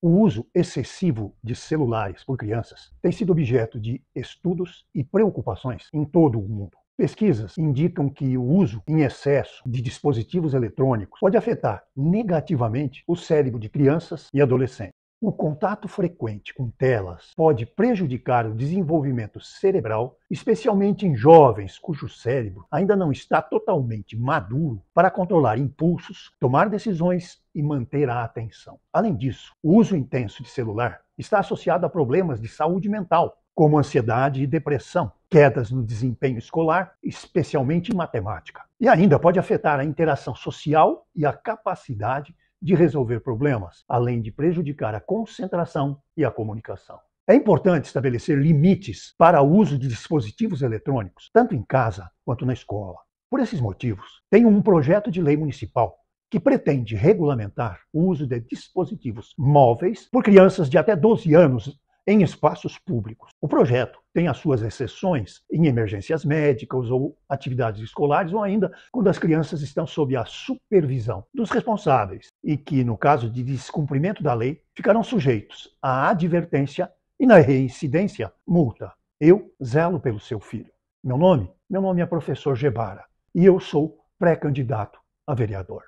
O uso excessivo de celulares por crianças tem sido objeto de estudos e preocupações em todo o mundo. Pesquisas indicam que o uso em excesso de dispositivos eletrônicos pode afetar negativamente o cérebro de crianças e adolescentes. O contato frequente com telas pode prejudicar o desenvolvimento cerebral, especialmente em jovens cujo cérebro ainda não está totalmente maduro para controlar impulsos, tomar decisões e manter a atenção. Além disso, o uso intenso de celular está associado a problemas de saúde mental, como ansiedade e depressão, quedas no desempenho escolar, especialmente em matemática. E ainda pode afetar a interação social e a capacidade de resolver problemas, além de prejudicar a concentração e a comunicação. É importante estabelecer limites para o uso de dispositivos eletrônicos, tanto em casa quanto na escola. Por esses motivos, tem um projeto de lei municipal que pretende regulamentar o uso de dispositivos móveis por crianças de até 12 anos em espaços públicos. O projeto tem as suas exceções em emergências médicas ou atividades escolares, ou ainda quando as crianças estão sob a supervisão dos responsáveis e que, no caso de descumprimento da lei, ficarão sujeitos à advertência e, na reincidência, multa. Eu zelo pelo seu filho. Meu nome? Meu nome é professor Gebara e eu sou pré-candidato a vereador.